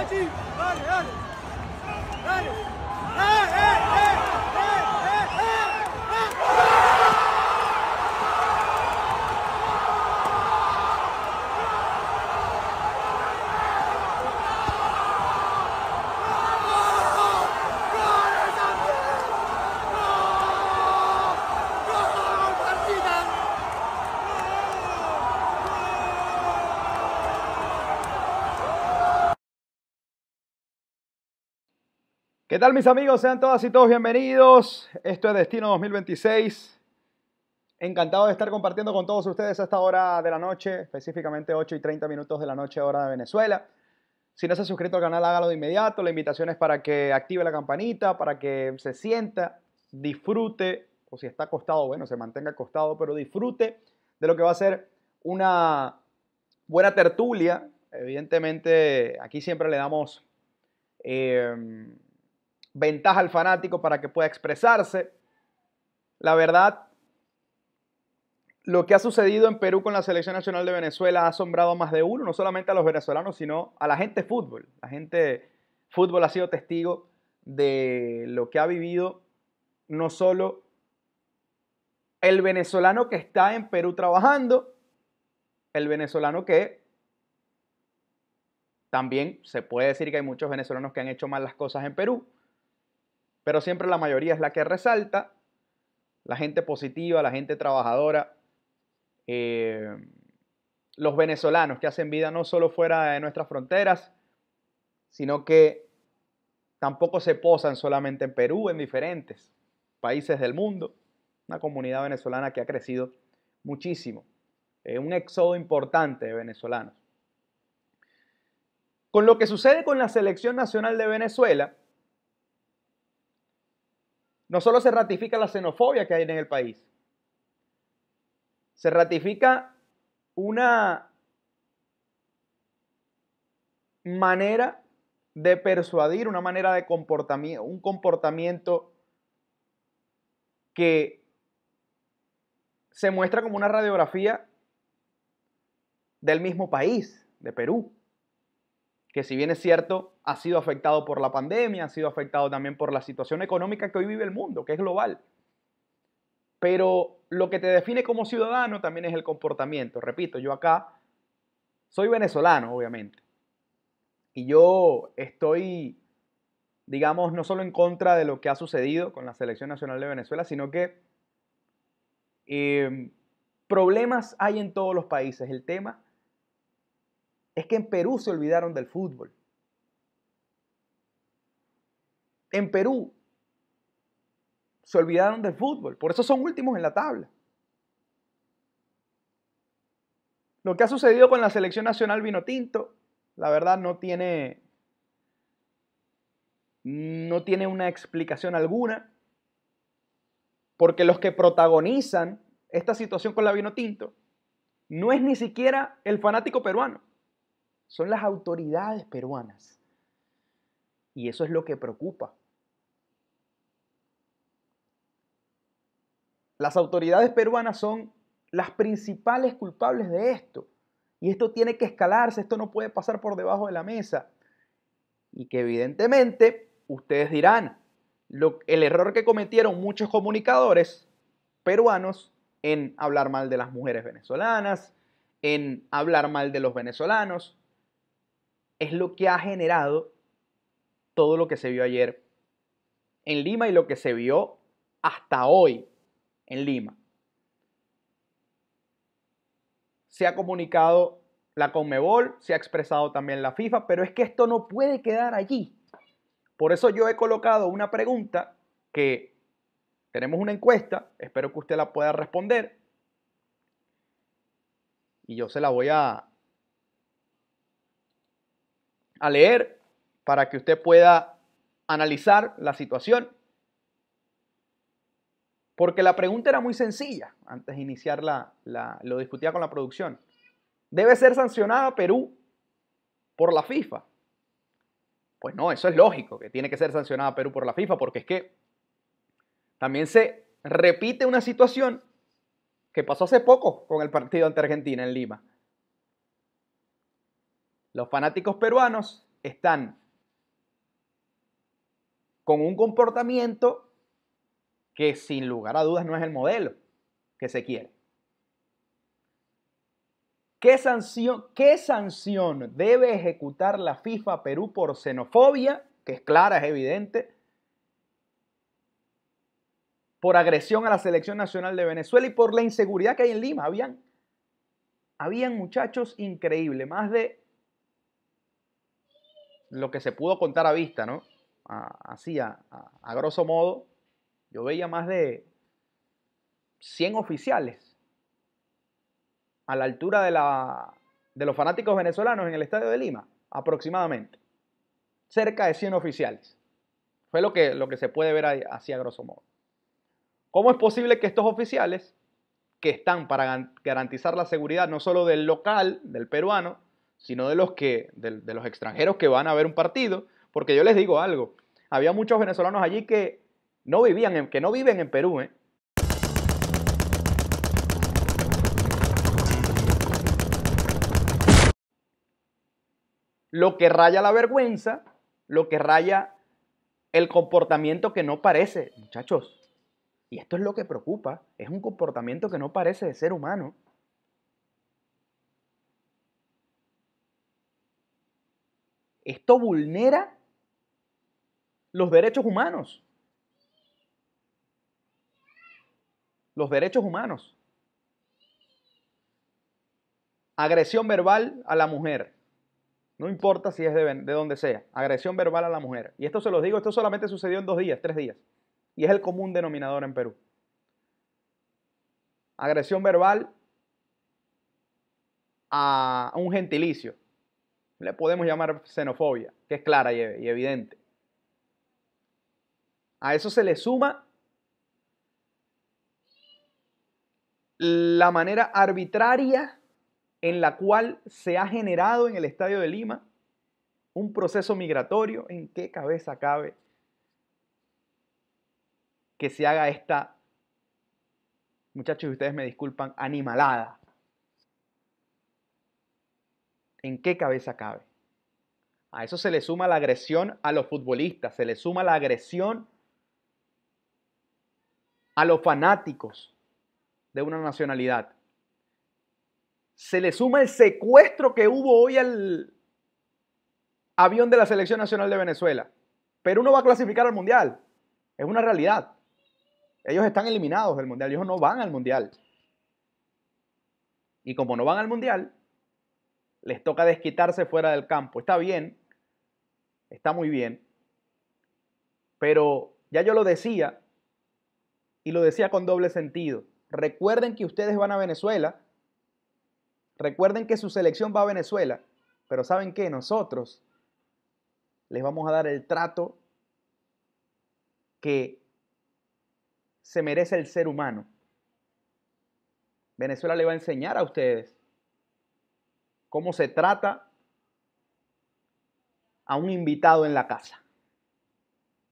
Pode ir! Olha, olha! Olha! Ei, ei! ¿Qué tal mis amigos? Sean todas y todos bienvenidos. Esto es Destino 2026. Encantado de estar compartiendo con todos ustedes a esta hora de la noche, específicamente 8 y 30 minutos de la noche hora de Venezuela. Si no se ha suscrito al canal, hágalo de inmediato. La invitación es para que active la campanita, para que se sienta, disfrute, o si está acostado, bueno, se mantenga acostado, pero disfrute de lo que va a ser una buena tertulia. Evidentemente, aquí siempre le damos... Eh, ventaja al fanático para que pueda expresarse. La verdad, lo que ha sucedido en Perú con la selección nacional de Venezuela ha asombrado a más de uno, no solamente a los venezolanos, sino a la gente fútbol. La gente fútbol ha sido testigo de lo que ha vivido no solo el venezolano que está en Perú trabajando, el venezolano que también se puede decir que hay muchos venezolanos que han hecho mal las cosas en Perú, pero siempre la mayoría es la que resalta, la gente positiva, la gente trabajadora, eh, los venezolanos que hacen vida no solo fuera de nuestras fronteras, sino que tampoco se posan solamente en Perú, en diferentes países del mundo, una comunidad venezolana que ha crecido muchísimo, eh, un éxodo importante de venezolanos. Con lo que sucede con la selección nacional de Venezuela, no solo se ratifica la xenofobia que hay en el país, se ratifica una manera de persuadir, una manera de comportamiento, un comportamiento que se muestra como una radiografía del mismo país, de Perú que si bien es cierto, ha sido afectado por la pandemia, ha sido afectado también por la situación económica que hoy vive el mundo, que es global. Pero lo que te define como ciudadano también es el comportamiento. Repito, yo acá soy venezolano, obviamente. Y yo estoy, digamos, no solo en contra de lo que ha sucedido con la Selección Nacional de Venezuela, sino que em, problemas hay en todos los países. El tema es que en Perú se olvidaron del fútbol. En Perú se olvidaron del fútbol. Por eso son últimos en la tabla. Lo que ha sucedido con la selección nacional vino tinto, la verdad no tiene, no tiene una explicación alguna, porque los que protagonizan esta situación con la vino tinto no es ni siquiera el fanático peruano son las autoridades peruanas. Y eso es lo que preocupa. Las autoridades peruanas son las principales culpables de esto. Y esto tiene que escalarse, esto no puede pasar por debajo de la mesa. Y que evidentemente ustedes dirán, el error que cometieron muchos comunicadores peruanos en hablar mal de las mujeres venezolanas, en hablar mal de los venezolanos, es lo que ha generado todo lo que se vio ayer en Lima y lo que se vio hasta hoy en Lima. Se ha comunicado la Conmebol, se ha expresado también la FIFA, pero es que esto no puede quedar allí. Por eso yo he colocado una pregunta que tenemos una encuesta, espero que usted la pueda responder y yo se la voy a, a leer para que usted pueda analizar la situación. Porque la pregunta era muy sencilla antes de iniciar la, lo discutía con la producción. ¿Debe ser sancionada Perú por la FIFA? Pues no, eso es lógico, que tiene que ser sancionada Perú por la FIFA, porque es que también se repite una situación que pasó hace poco con el partido ante Argentina en Lima los fanáticos peruanos están con un comportamiento que sin lugar a dudas no es el modelo que se quiere. ¿Qué sanción, ¿Qué sanción, debe ejecutar la FIFA Perú por xenofobia, que es clara, es evidente, por agresión a la selección nacional de Venezuela y por la inseguridad que hay en Lima? Habían, habían muchachos increíbles, más de lo que se pudo contar a vista, ¿no? así, a, grosso modo, yo veía más de 100 oficiales a la altura de, los fanáticos venezolanos en el estadio de Lima, aproximadamente. Cerca de 100 oficiales. Fue lo que, lo que se puede ver así a grosso modo. ¿Cómo es posible que estos oficiales, que están para garantizar la seguridad no solo del local, del peruano, sino de los, que, de, los extranjeros que van a ver un partido, porque yo les digo algo, había muchos venezolanos allí que no vivían, en, que no viven en Perú, ¿eh? Lo que raya la vergüenza, lo que raya el comportamiento que no parece, muchachos. Y esto es lo que preocupa, es un comportamiento que no parece de ser humano. Esto vulnera los derechos humanos. Los derechos humanos. Agresión verbal a la mujer. No importa si es de, donde sea. Agresión verbal a la mujer. Y esto se los digo, esto solamente sucedió en dos días, tres días. Y es el común denominador en Perú. Agresión verbal a un gentilicio le podemos llamar xenofobia, que es clara y evidente. A eso se le suma la manera arbitraria en la cual se ha generado en el Estadio de Lima un proceso migratorio. ¿En qué cabeza cabe que se haga esta, muchachos, ustedes me disculpan, animalada? ¿En qué cabeza cabe? A eso se le suma la agresión a los futbolistas, se le suma la agresión a los fanáticos de una nacionalidad. Se le suma el secuestro que hubo hoy al avión de la Selección Nacional de Venezuela. Perú no va a clasificar al Mundial. Es una realidad. Ellos están eliminados del Mundial. Ellos no van al Mundial. Y como no van al Mundial, les toca desquitarse fuera del campo. Está bien, está muy bien, pero ya yo lo decía y lo decía con doble sentido. Recuerden que ustedes van a Venezuela, recuerden que su selección va a Venezuela, pero ¿saben qué? Nosotros les vamos a dar el trato que se merece el ser humano. Venezuela le va a enseñar a ustedes cómo se trata a un invitado en la casa.